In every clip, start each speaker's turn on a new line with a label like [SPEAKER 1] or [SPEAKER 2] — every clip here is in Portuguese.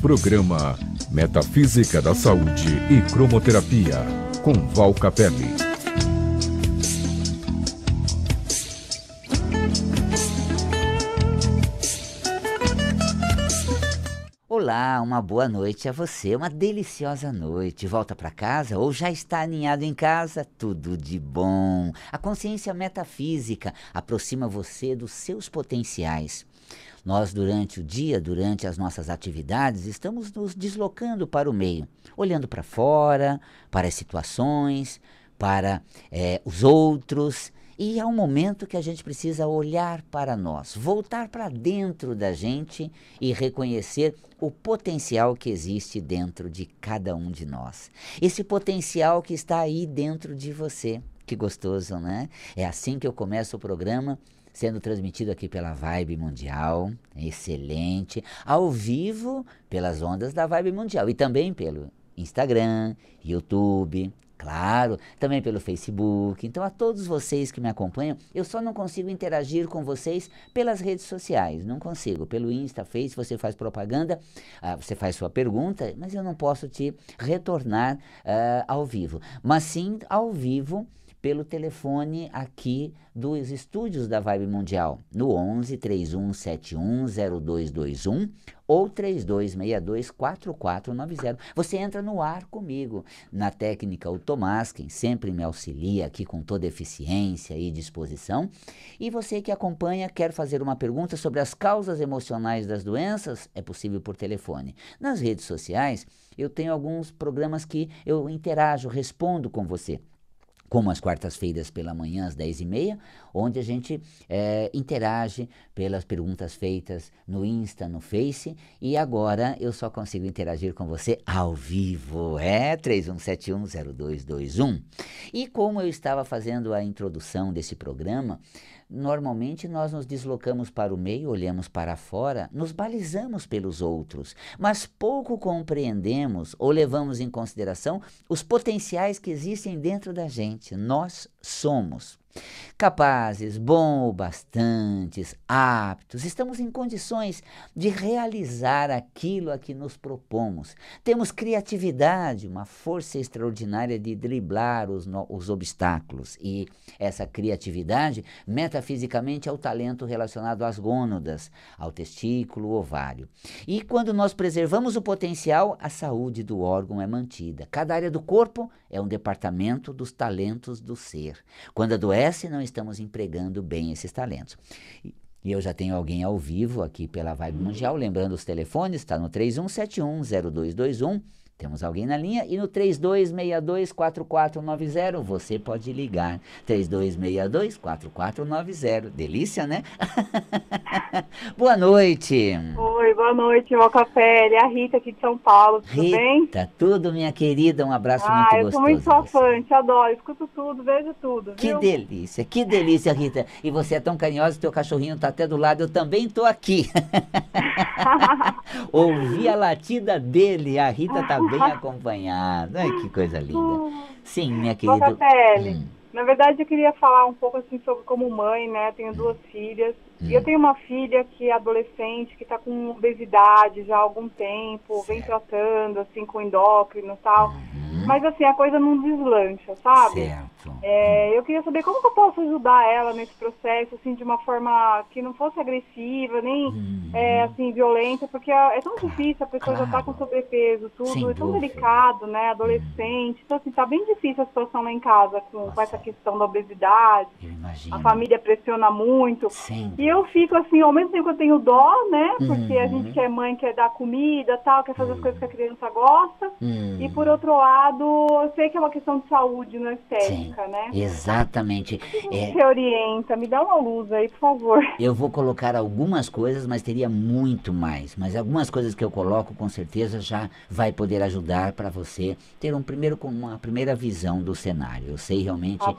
[SPEAKER 1] Programa Metafísica da Saúde e Cromoterapia, com Val Capelli. Olá, uma boa noite a você, uma deliciosa noite. Volta para casa ou já está aninhado em casa? Tudo de bom. A consciência metafísica aproxima você dos seus potenciais nós, durante o dia, durante as nossas atividades, estamos nos deslocando para o meio, olhando para fora, para as situações, para é, os outros. E há é um momento que a gente precisa olhar para nós, voltar para dentro da gente e reconhecer o potencial que existe dentro de cada um de nós. Esse potencial que está aí dentro de você. Que gostoso, né? É assim que eu começo o programa sendo transmitido aqui pela Vibe Mundial, excelente, ao vivo pelas ondas da Vibe Mundial e também pelo Instagram, YouTube, claro, também pelo Facebook. Então, a todos vocês que me acompanham, eu só não consigo interagir com vocês pelas redes sociais, não consigo. Pelo Insta, Face, você faz propaganda, ah, você faz sua pergunta, mas eu não posso te retornar ah, ao vivo. Mas sim, ao vivo, pelo telefone aqui dos estúdios da Vibe Mundial, no 11 3171 ou 3262 4490. Você entra no ar comigo. Na técnica, o Tomás, quem sempre me auxilia aqui com toda eficiência e disposição. E você que acompanha, quer fazer uma pergunta sobre as causas emocionais das doenças? É possível por telefone. Nas redes sociais, eu tenho alguns programas que eu interajo, respondo com você como as quartas-feiras pela manhã, às 10h30, onde a gente é, interage pelas perguntas feitas no Insta, no Face. E agora eu só consigo interagir com você ao vivo, é 31710221. E como eu estava fazendo a introdução desse programa, Normalmente nós nos deslocamos para o meio, olhamos para fora, nos balizamos pelos outros, mas pouco compreendemos ou levamos em consideração os potenciais que existem dentro da gente. Nós somos. Capazes, bom bastantes, aptos, estamos em condições de realizar aquilo a que nos propomos. Temos criatividade, uma força extraordinária de driblar os, os obstáculos. E essa criatividade, metafisicamente, é o talento relacionado às gônadas, ao testículo, ovário. E quando nós preservamos o potencial, a saúde do órgão é mantida. Cada área do corpo é um departamento dos talentos do ser. Quando adoece, se não estamos empregando bem esses talentos. E, eu já tenho alguém ao vivo aqui pela Vibe Mundial, lembrando os telefones, está no 31710221. Temos alguém na linha e no 32624490 você pode ligar. 32624490. Delícia, né? Boa noite. Oi. Boa noite, Mocafé. É a Rita aqui de São Paulo. Tudo Rita, bem? Rita, tudo, minha querida. Um abraço ah, muito gostoso. Ah, eu sou muito sua fã, te adoro. Escuto tudo, vejo tudo. Que delícia, que delícia, Rita. E você é tão carinhosa, teu cachorrinho está até do lado. Eu também estou aqui. Ouvi a latida dele. A Rita está bem acompanhada. Ai, que coisa linda. Sim, minha querida. Mocafé, hum. na verdade eu queria falar um pouco assim sobre como mãe, né? Tenho duas filhas e hum. Eu tenho uma filha que é adolescente, que está com obesidade já há algum tempo, certo. vem tratando, assim, com endócrino e tal. Uhum. Mas, assim, a coisa não deslancha, sabe? Certo. É, eu queria saber como que eu posso ajudar ela nesse processo, assim, de uma forma que não fosse agressiva, nem hum. é, assim, violenta, porque é, é tão difícil, a pessoa tá claro. já está com sobrepeso, tudo, Sem é tão dúvida. delicado, né? Adolescente. Uhum. Então, assim, tá bem difícil a situação lá em casa com, com essa questão da obesidade. A família pressiona muito. Sim. E eu fico assim, ao mesmo tempo que eu tenho dó, né? Porque a gente uhum. que é mãe quer dar comida tal, quer fazer as coisas que a uhum. criança gosta. E por outro lado, eu sei que é uma questão de saúde, não é sério. Sim né? Exatamente. É... orienta, me dá uma luz aí, por favor. Eu vou colocar algumas coisas, mas teria muito mais. Mas algumas coisas que eu coloco, com certeza, já vai poder ajudar para você ter um primeiro, uma primeira visão do cenário. Eu sei realmente tá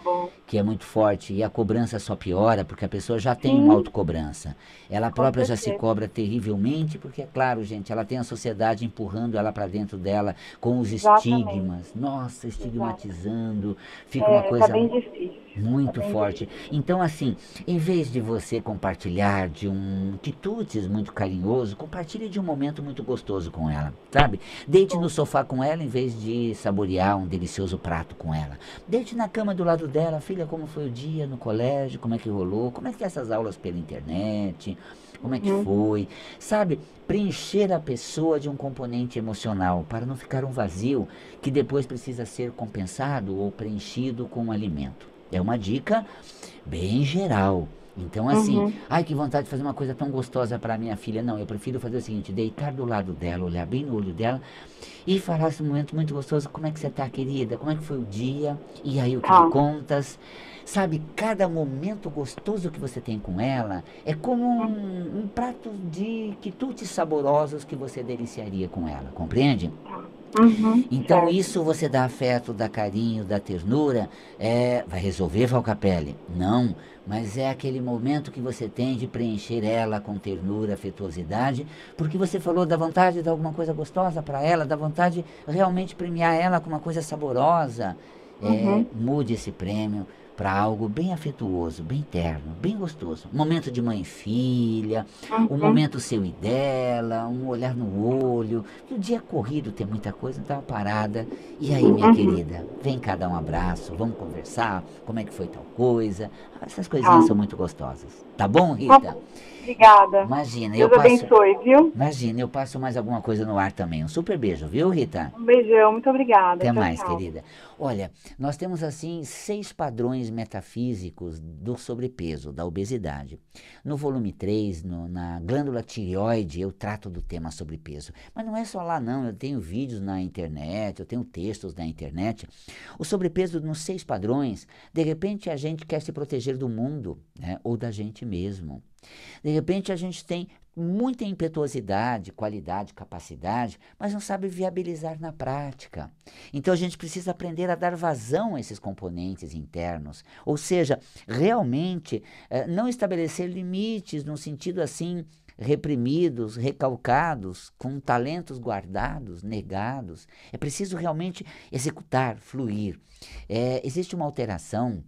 [SPEAKER 1] que é muito forte e a cobrança só piora porque a pessoa já tem Sim. uma autocobrança. Ela própria já se cobra terrivelmente, porque, é claro, gente, ela tem a sociedade empurrando ela para dentro dela com os Exatamente. estigmas. Nossa, estigmatizando, Exato uma é, tá coisa tá muito tá forte. Difícil. Então, assim, em vez de você compartilhar de um quitutes muito carinhoso, compartilhe de um momento muito gostoso com ela, sabe? Deite no sofá com ela em vez de saborear um delicioso prato com ela. Deite na cama do lado dela, filha, como foi o dia no colégio, como é que rolou, como é que é essas aulas pela internet como é que hum. foi, sabe? Preencher a pessoa de um componente emocional para não ficar um vazio que depois precisa ser compensado ou preenchido com um alimento. É uma dica bem geral, então, assim, uhum. ai que vontade de fazer uma coisa tão gostosa para minha filha. Não, eu prefiro fazer o seguinte: deitar do lado dela, olhar bem no olho dela e falar esse momento muito gostoso. Como é que você tá, querida? Como é que foi o dia? E aí o que ah. me contas? Sabe, cada momento gostoso que você tem com ela é como um, um prato de quitutes saborosos que você deliciaria com ela, compreende? Ah. Uhum, então certo. isso você dá afeto, dá carinho, dá ternura, é, vai resolver Valcapelli? Não, mas é aquele momento que você tem de preencher ela com ternura, afetuosidade, porque você falou da vontade de dar alguma coisa gostosa para ela, da vontade de realmente premiar ela com uma coisa saborosa. É, uhum. É, mude esse prêmio, para algo bem afetuoso, bem terno, bem gostoso. Um momento de mãe e filha, um momento seu e dela, um olhar no olho. E o dia é corrido, tem muita coisa, então parada. E aí, minha querida, vem cá dar um abraço, vamos conversar, como é que foi tal coisa? Essas coisinhas ah. são muito gostosas. Tá bom, Rita? Tá obrigada. Imagina, Deus eu passo, abençoe, viu? Imagina, eu passo mais alguma coisa no ar também. Um super beijo, viu, Rita? Um beijão, muito obrigada. Até tchau, mais, tchau. querida. Olha, nós temos assim seis padrões metafísicos do sobrepeso, da obesidade. No volume 3, no, na glândula tireoide, eu trato do tema sobrepeso. Mas não é só lá, não. Eu tenho vídeos na internet, eu tenho textos na internet. O sobrepeso nos seis padrões, de repente a gente quer se proteger do mundo né? ou da gente mesmo. De repente, a gente tem muita impetuosidade, qualidade, capacidade, mas não sabe viabilizar na prática. Então a gente precisa aprender a dar vazão a esses componentes internos, ou seja, realmente eh, não estabelecer limites no sentido assim reprimidos, recalcados, com talentos guardados, negados. É preciso realmente executar, fluir. É, existe uma alteração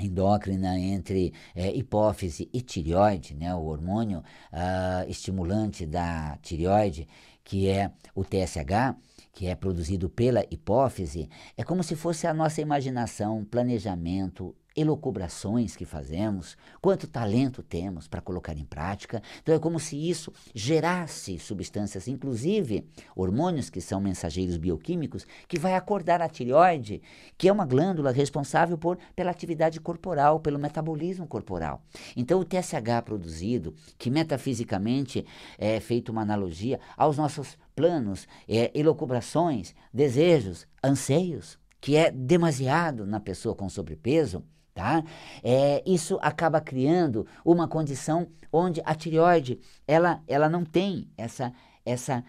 [SPEAKER 1] endócrina entre é, hipófise e tireoide, né, o hormônio uh, estimulante da tireoide, que é o TSH, que é produzido pela hipófise, é como se fosse a nossa imaginação, planejamento, elocubrações que fazemos, quanto talento temos para colocar em prática. Então é como se isso gerasse substâncias, inclusive hormônios que são mensageiros bioquímicos, que vai acordar a tireoide, que é uma glândula responsável por pela atividade corporal, pelo metabolismo corporal. Então o TSH produzido, que metafisicamente é feito uma analogia aos nossos planos, é, elocubrações, desejos, anseios, que é demasiado na pessoa com sobrepeso, Tá? É, isso acaba criando uma condição onde a tireoide ela, ela não tem essa, essa,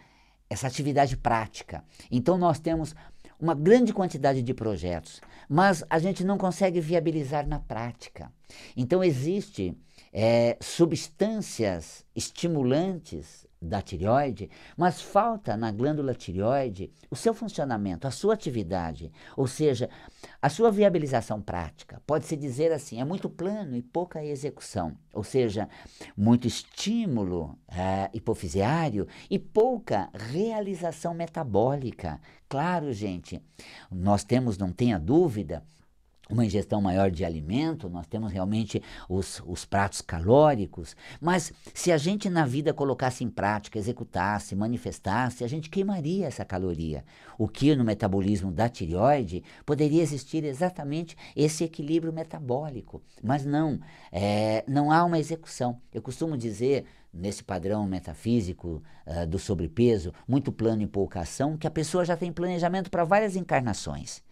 [SPEAKER 1] essa atividade prática. Então nós temos uma grande quantidade de projetos, mas a gente não consegue viabilizar na prática. Então existe é, substâncias estimulantes da tireoide, mas falta na glândula tireoide o seu funcionamento, a sua atividade, ou seja, a sua viabilização prática. Pode-se dizer assim: é muito plano e pouca execução, ou seja, muito estímulo é, hipofisiário e pouca realização metabólica. Claro, gente, nós temos, não tenha dúvida, uma ingestão maior de alimento, nós temos realmente os, os pratos calóricos, mas se a gente na vida colocasse em prática, executasse, manifestasse, a gente queimaria essa caloria. O que no metabolismo da tireoide poderia existir exatamente esse equilíbrio metabólico, mas não, é, não há uma execução. Eu costumo dizer nesse padrão metafísico uh, do sobrepeso, muito plano e pouca ação, que a pessoa já tem planejamento para várias encarnações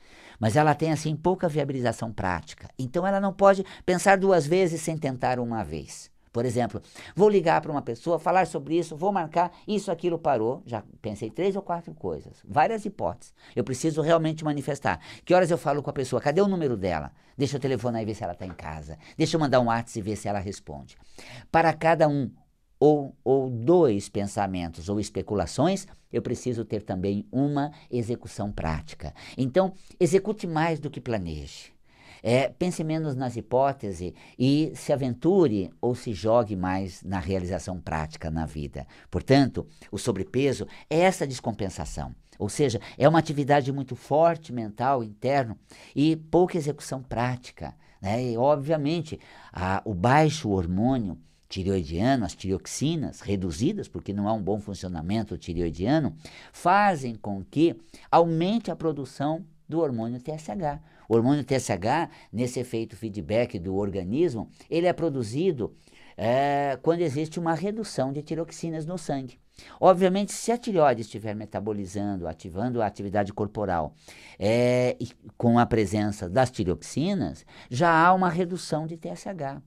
[SPEAKER 1] mas ela tem assim pouca viabilização prática. Então ela não pode pensar duas vezes sem tentar uma vez. Por exemplo, vou ligar para uma pessoa, falar sobre isso, vou marcar, isso, aquilo parou. Já pensei três ou quatro coisas, várias hipóteses. Eu preciso realmente manifestar. Que horas eu falo com a pessoa? Cadê o número dela? Deixa eu telefonar e ver se ela está em casa. Deixa eu mandar um WhatsApp e ver se ela responde. Para cada um, ou, ou dois pensamentos ou especulações, eu preciso ter também uma execução prática. Então, execute mais do que planeje. É, pense menos nas hipóteses e se aventure ou se jogue mais na realização prática na vida. Portanto, o sobrepeso é essa descompensação, ou seja, é uma atividade muito forte mental, interno e pouca execução prática. Né? E, obviamente, a, o baixo hormônio tireoidiano, as tireoxinas reduzidas, porque não há um bom funcionamento tireoidiano, fazem com que aumente a produção do hormônio TSH. O hormônio TSH, nesse efeito feedback do organismo, ele é produzido é, quando existe uma redução de tiroxinas no sangue. Obviamente, se a tireoide estiver metabolizando, ativando a atividade corporal é, com a presença das tiroxinas, já há uma redução de TSH.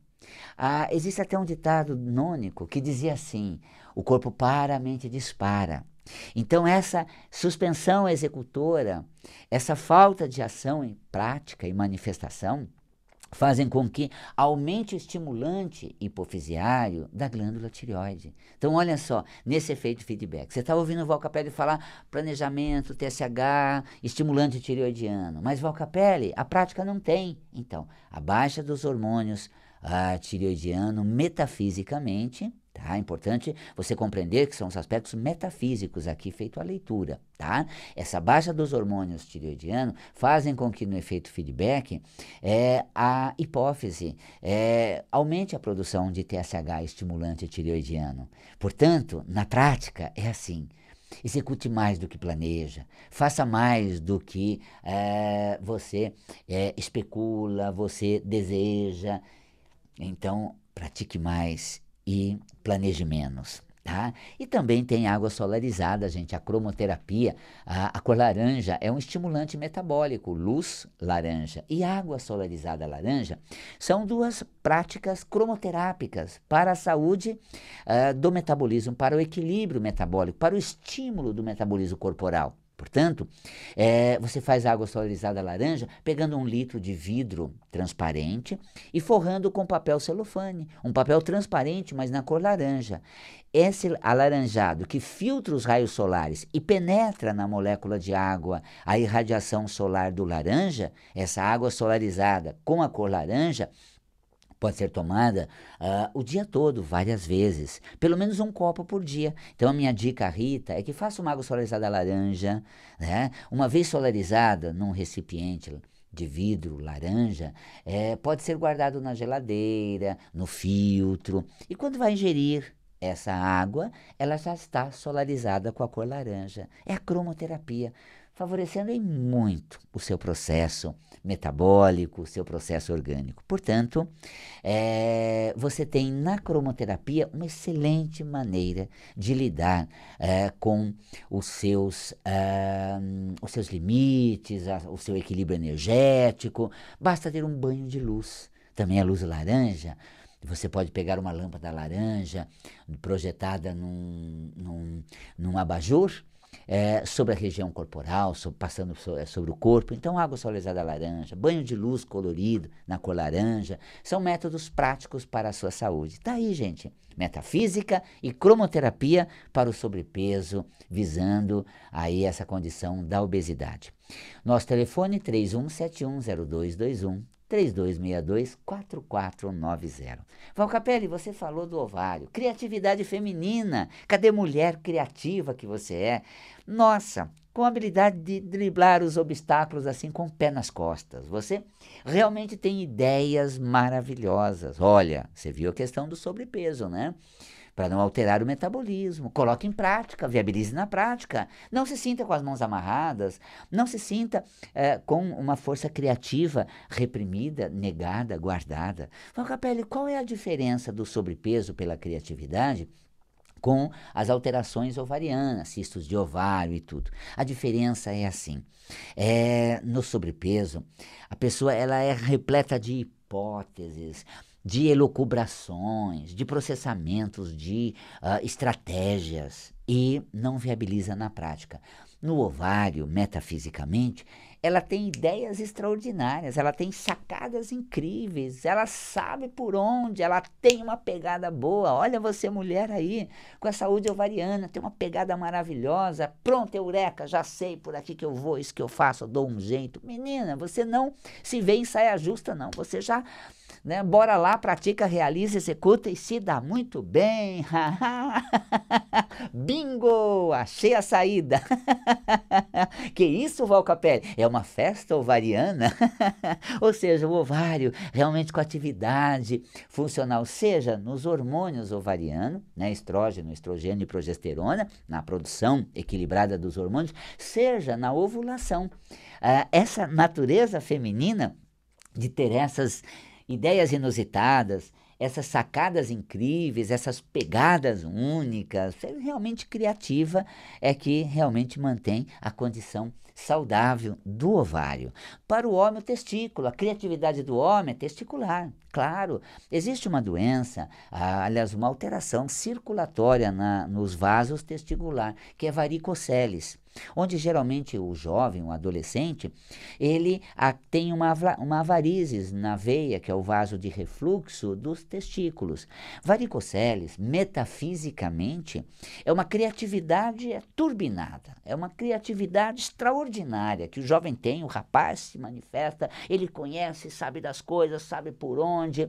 [SPEAKER 1] Ah, existe até um ditado nônico que dizia assim: o corpo para, a mente dispara. Então, essa suspensão executora, essa falta de ação em prática e manifestação, fazem com que aumente o estimulante hipofisiário da glândula tireoide. Então, olha só, nesse efeito feedback. Você está ouvindo o Valcapelli falar planejamento, TSH, estimulante tireoidiano, mas Valcapelli, a prática não tem. Então, a baixa dos hormônios ah, tireoidiano metafisicamente. Tá? É importante você compreender que são os aspectos metafísicos aqui feito a leitura. Tá? Essa baixa dos hormônios tireoidiano fazem com que no efeito feedback é, a hipófise é, aumente a produção de TSH estimulante tireoidiano. Portanto, na prática é assim. Execute mais do que planeja, faça mais do que é, você é, especula, você deseja. Então, pratique mais e planeje menos. Tá? E também tem água solarizada, gente, a cromoterapia. A, a, cor laranja é um estimulante metabólico, luz laranja. E água solarizada laranja são duas práticas cromoterápicas para a saúde uh, do metabolismo, para o equilíbrio metabólico, para o estímulo do metabolismo corporal. Portanto, é, você faz água solarizada laranja pegando um litro de vidro transparente e forrando com papel celofane, um papel transparente, mas na cor laranja. Esse alaranjado que filtra os raios solares e penetra na molécula de água a irradiação solar do laranja, essa água solarizada com a cor laranja, pode ser tomada uh, o dia todo, várias vezes. Pelo menos um copo por dia. Então a minha dica, Rita, é que faça uma água solarizada laranja, né? uma vez solarizada num recipiente de vidro laranja, é, pode ser guardado na geladeira, no filtro. E quando vai ingerir, essa água, ela já está solarizada com a cor laranja. É a cromoterapia, favorecendo em muito o seu processo metabólico, o seu processo orgânico. Portanto, é, você tem na cromoterapia uma excelente maneira de lidar é, com os seus, é, os seus limites, a, o seu equilíbrio energético. Basta ter um banho de luz. Também a luz laranja você pode pegar uma lâmpada laranja projetada num, num, num abajur é, sobre a região corporal, sobre, passando sobre, é, sobre, o corpo. Então, água solarizada laranja, banho de luz colorido na cor laranja, são métodos práticos para a sua saúde. Tá aí, gente. Metafísica e cromoterapia para o sobrepeso, visando aí essa condição da obesidade. Nosso telefone 31710221 3262-4490. Valcapelli, você falou do ovário, criatividade feminina. Cadê mulher criativa que você é? Nossa, com a habilidade de driblar os obstáculos assim com o pé nas costas. Você realmente tem ideias maravilhosas. Olha, você viu a questão do sobrepeso, né? para não alterar o metabolismo. Coloque em prática, viabilize na prática. Não se sinta com as mãos amarradas, não se sinta é, com uma força criativa reprimida, negada, guardada. Fala, Capelli, qual é a diferença do sobrepeso pela criatividade? com as alterações ovarianas, cistos de ovário e tudo. A diferença é assim: é, no sobrepeso, a pessoa ela é repleta de hipóteses, de elucubrações, de processamentos, de uh, estratégias e não viabiliza na prática. No ovário, metafisicamente, ela tem ideias extraordinárias, ela tem sacadas incríveis, ela sabe por onde, ela tem uma pegada boa. Olha você, mulher aí, com a saúde ovariana, tem uma pegada maravilhosa. Pronto, eureka, já sei por aqui que eu vou, isso que eu faço, eu dou um jeito. Menina, você não se vê em saia justa, não. Você já né? Bora lá, pratica, realiza, executa e se dá muito bem. Bingo! Achei a saída. que isso, Valcapelli? É uma festa ovariana? Ou seja, o ovário realmente com atividade funcional, seja nos hormônios ovarianos, né? estrógeno, estrogênio e progesterona, na produção equilibrada dos hormônios, seja na ovulação. Ah, essa natureza feminina de ter essas ideias inusitadas, essas sacadas incríveis, essas pegadas únicas, ser realmente criativa é que realmente mantém a condição saudável do ovário. Para o homem, o testículo, a criatividade do homem é testicular. Claro, existe uma doença, aliás, uma alteração circulatória na, nos vasos testicular, que é varicoceles, onde geralmente o jovem, o adolescente, ele tem uma, uma varizes na veia, que é o vaso de refluxo dos testículos. Varicoceles, metafisicamente, é uma criatividade turbinada, é uma criatividade extraordinária que o jovem tem, o rapaz se manifesta, ele conhece, sabe das coisas, sabe por onde onde é,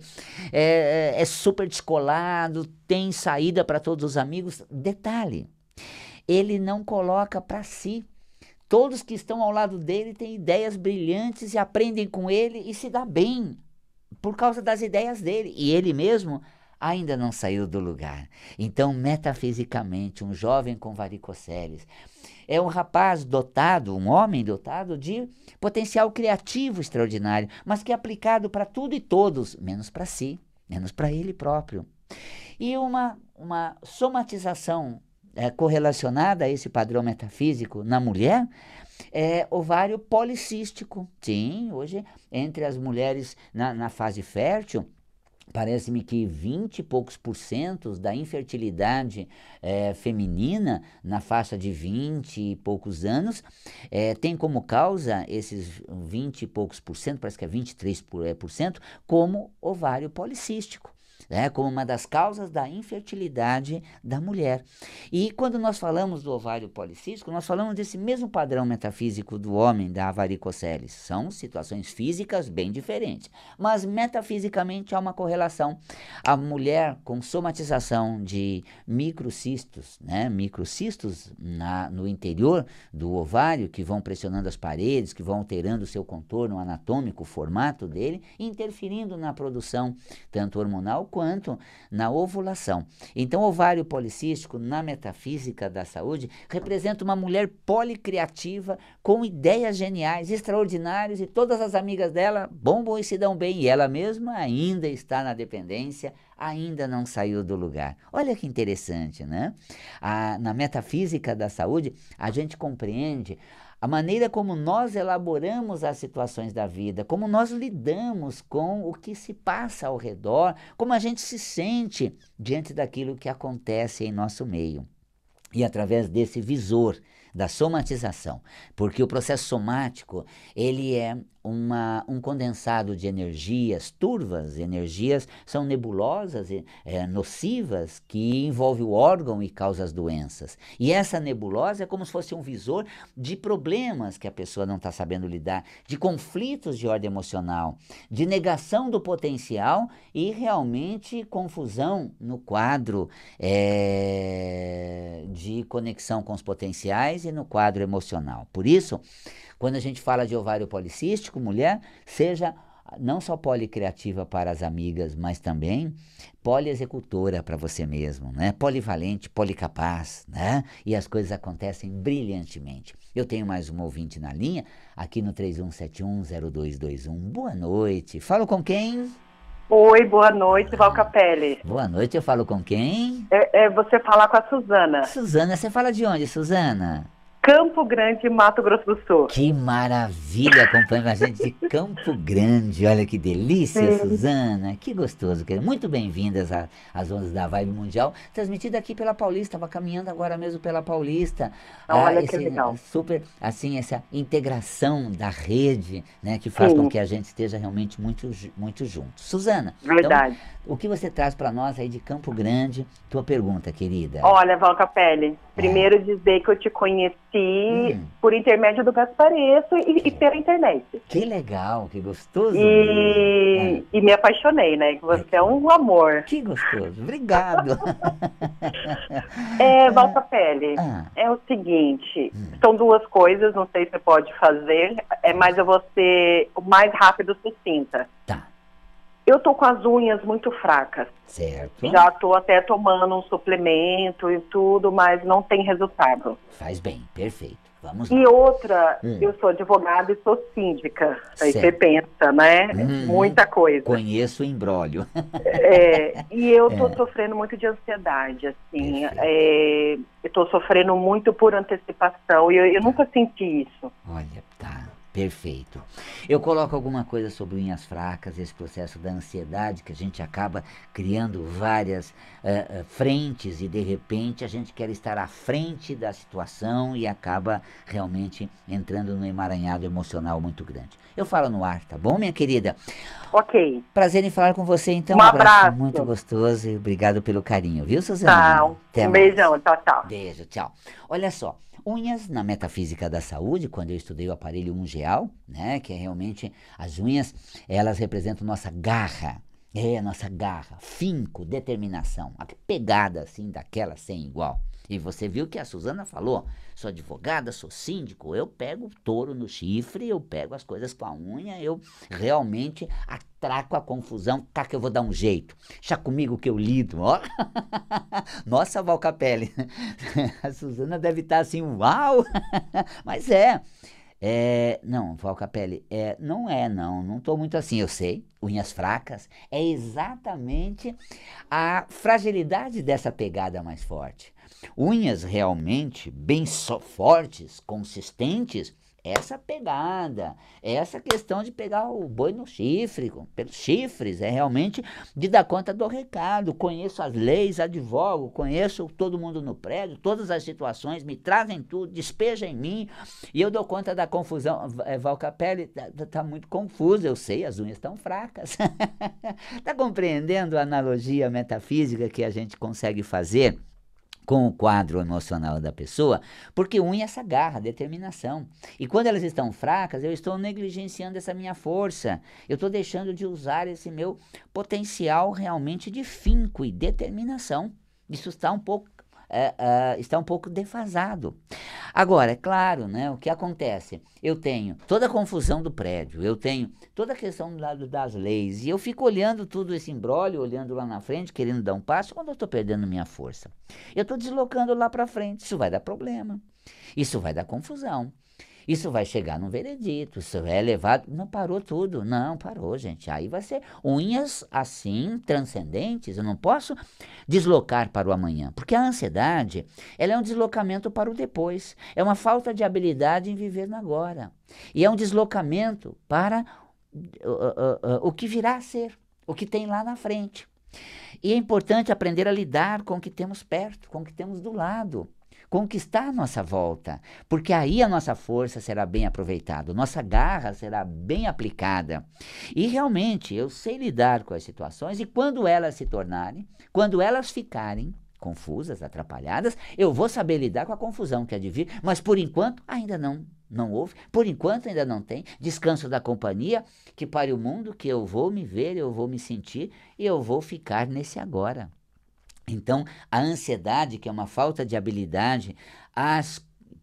[SPEAKER 1] é, é super descolado, tem saída para todos os amigos. Detalhe, ele não coloca para si. Todos que estão ao lado dele têm ideias brilhantes e aprendem com ele e se dá bem por causa das ideias dele. E ele mesmo ainda não saiu do lugar. Então, metafisicamente, um jovem com varicoceles é um rapaz dotado, um homem dotado de potencial criativo extraordinário, mas que é aplicado para tudo e todos, menos para si, menos para ele próprio. E uma, uma somatização é, correlacionada a esse padrão metafísico na mulher é ovário policístico. Sim, hoje, entre as mulheres na, na fase fértil, Parece-me que 20 e poucos por cento da infertilidade é, feminina, na faixa de 20 e poucos anos, é, tem como causa esses 20 e poucos por cento, parece que é 23 por, é, por cento, como ovário policístico né, como uma das causas da infertilidade da mulher. E quando nós falamos do ovário policístico, nós falamos desse mesmo padrão metafísico do homem, da varicocele. São situações físicas bem diferentes, mas metafisicamente há uma correlação. A mulher com somatização de microcistos, né, microcistos na, no interior do ovário, que vão pressionando as paredes, que vão alterando o seu contorno anatômico, o formato dele, interferindo na produção tanto hormonal quanto na ovulação. Então, o ovário policístico, na metafísica da saúde, representa uma mulher policriativa, com ideias geniais, extraordinárias, e todas as amigas dela bombam e se dão bem, e ela mesma ainda está na dependência, ainda não saiu do lugar. Olha que interessante, né? A, na metafísica da saúde, a gente compreende a maneira como nós elaboramos as situações da vida, como nós lidamos com o que se passa ao redor, como a gente se sente diante daquilo que acontece em nosso meio. E através desse visor da somatização, porque o processo somático, ele é uma, um condensado de energias turvas, energias são nebulosas, é, nocivas, que envolve o órgão e causa as doenças. E essa nebulosa é como se fosse um visor de problemas que a pessoa não está sabendo lidar, de conflitos de ordem emocional, de negação do potencial e realmente confusão no quadro é, de conexão com os potenciais e no quadro emocional. Por isso, quando a gente fala de ovário policístico, mulher, seja não só policriativa para as amigas, mas também poliexecutora para você mesmo, né? Polivalente, policapaz, né? E as coisas acontecem brilhantemente. Eu tenho mais um ouvinte na linha, aqui no 31710221. Boa noite. Falo com quem? Oi, boa noite, ah. Val Capelli. Boa noite, eu falo com quem? É, é, você fala com a Suzana. Suzana, você fala de onde, Suzana? Campo Grande, Mato Grosso do Sul. Que maravilha acompanhando a gente de Campo Grande. Olha que delícia, Sim. Suzana. Que gostoso. Muito bem-vindas às ondas da Vibe Mundial, transmitida aqui pela Paulista. Estava caminhando agora mesmo pela Paulista. Ah, Olha ah, esse, que legal. Super, assim, essa integração da rede, né, que faz Sim. com que a gente esteja realmente muito, muito junto. Suzana, então, Verdade. Então, o que você traz para nós aí de Campo Grande? Tua pergunta, querida. Olha, Valcapelli, é. primeiro é. dizer que eu te conheci conheci hum. por intermédio do Gaspareto e, e, é. pela internet. Que legal, que gostoso. E, é. e me apaixonei, né? Você é, é um amor. Que gostoso, obrigado. é, Valta é. Pele, ah. é o seguinte, hum. são duas coisas, não sei se você pode fazer, é mais eu vou ser o mais rápido sucinta. Tá. Eu tô com as unhas muito fracas. Certo. Já tô até tomando um suplemento e tudo, mas não tem resultado. Faz bem, perfeito. Vamos lá. E outra, hum. eu sou advogada e sou síndica. Aí certo. você pensa, né? Hum, Muita coisa. Conheço o embrólio. é, e eu tô é. sofrendo muito de ansiedade, assim. É, eu tô sofrendo muito por antecipação e eu, eu nunca senti isso. Olha, tá. Perfeito. Eu coloco alguma coisa sobre unhas fracas, esse processo da ansiedade que a gente acaba criando várias uh, uh, frentes e de repente a gente quer estar à frente da situação e acaba realmente entrando num emaranhado emocional muito grande. Eu falo no ar, tá bom, minha querida? Ok. Prazer em falar com você, então. Um, um abraço. abraço. Muito gostoso e obrigado pelo carinho, viu, Suzana? Tchau. Até um mais. beijão, tchau, tchau. Beijo, tchau. Olha só. Unhas na metafísica da saúde, quando eu estudei o aparelho ungeal, né, que é realmente as unhas, elas representam nossa garra, é, a nossa garra, finco, determinação, a pegada assim daquela sem igual. E você viu que a Suzana falou: sou advogada, sou síndico, eu pego o touro no chifre, eu pego as coisas com a unha, eu realmente atraco a confusão, tá que eu vou dar um jeito. Chá comigo que eu lido, ó. Nossa, Valcapelli, a Suzana deve estar tá assim, uau! Mas é. É, não, Valcapelli, é, não é, não. Não estou muito assim, eu sei. Unhas fracas é exatamente a fragilidade dessa pegada mais forte. Unhas realmente bem so fortes, consistentes, essa pegada, essa questão de pegar o boi no chifre, pelos chifres, é realmente de dar conta do recado. Conheço as leis, advogo, conheço todo mundo no prédio, todas as situações, me trazem tudo, despeja em mim e eu dou conta da confusão. É, Valcapelli está tá, tá muito confusa, eu sei, as unhas estão fracas. Está compreendendo a analogia metafísica que a gente consegue fazer? com o quadro emocional da pessoa, porque unha essa é garra, determinação. E quando elas estão fracas, eu estou negligenciando essa minha força, eu estou deixando de usar esse meu potencial realmente de finco e determinação. Isso está um pouco é, é, está um pouco defasado. Agora, é claro, né, o que acontece? Eu tenho toda a confusão do prédio, eu tenho toda a questão do lado das leis, e eu fico olhando tudo esse embrólio, olhando lá na frente, querendo dar um passo, quando eu estou perdendo minha força. Eu estou deslocando lá para frente, isso vai dar problema, isso vai dar confusão. Isso vai chegar num veredito, isso é levado. Não parou tudo. Não, parou, gente. Aí vai ser unhas assim, transcendentes. Eu não posso deslocar para o amanhã. Porque a ansiedade, ela é um deslocamento para o depois. É uma falta de habilidade em viver no agora. E é um deslocamento para uh, uh, uh, uh o que virá a ser, o que tem lá na frente. E é importante aprender a lidar com o que temos perto, com o que temos do lado conquistar a nossa volta, porque aí a nossa força será bem aproveitada, nossa garra será bem aplicada. E realmente eu sei lidar com as situações e quando elas se tornarem, quando elas ficarem confusas, atrapalhadas, eu vou saber lidar com a confusão que há de vir, mas por enquanto ainda não não houve, por enquanto ainda não tem descanso da companhia que pare o mundo que eu vou me ver, eu vou me sentir e eu vou ficar nesse agora. Então, a ansiedade, que é uma falta de habilidade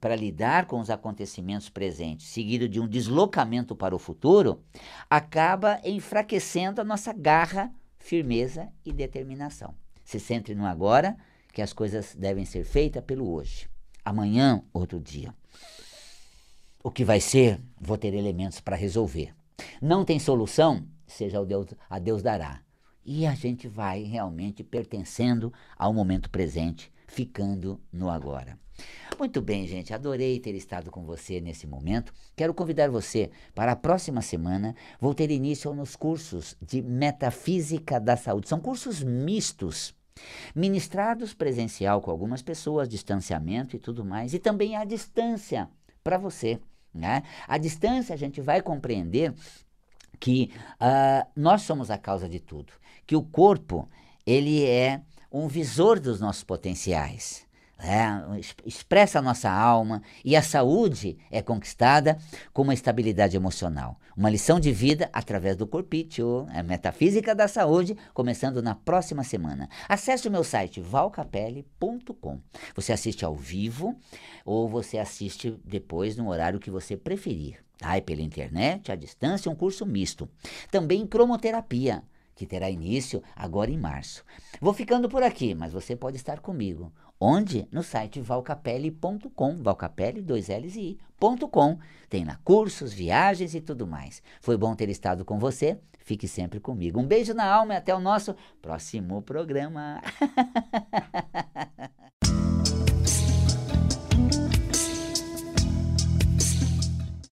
[SPEAKER 1] para lidar com os acontecimentos presentes, seguido de um deslocamento para o futuro, acaba enfraquecendo a nossa garra, firmeza e determinação. Se centre no agora, que as coisas devem ser feitas pelo hoje. Amanhã, outro dia. O que vai ser, vou ter elementos para resolver. Não tem solução, seja o Deus, a Deus dará. E a gente vai realmente pertencendo ao momento presente, ficando no agora. Muito bem, gente, adorei ter estado com você nesse momento. Quero convidar você para a próxima semana. Vou ter início nos cursos de Metafísica da Saúde. São cursos mistos, ministrados presencial com algumas pessoas, distanciamento e tudo mais, e também à distância para você. Né? À distância, a gente vai compreender que uh, nós somos a causa de tudo que o corpo ele é um visor dos nossos potenciais. Né? expressa a nossa alma e a saúde é conquistada com uma estabilidade emocional. Uma lição de vida através do corpício, a é metafísica da saúde, começando na próxima semana. Acesse o meu site valcapelli.com. Você assiste ao vivo ou você assiste depois no horário que você preferir. Tá? pela internet, à distância, um curso misto. Também cromoterapia que terá início agora em março. Vou ficando por aqui, mas você pode estar comigo. Onde? No site valcapelli.com, valcapelli, dois L's e I.com. Tem lá cursos, viagens e tudo mais. Foi bom ter estado com você. Fique sempre comigo. Um beijo na alma e até o nosso próximo programa.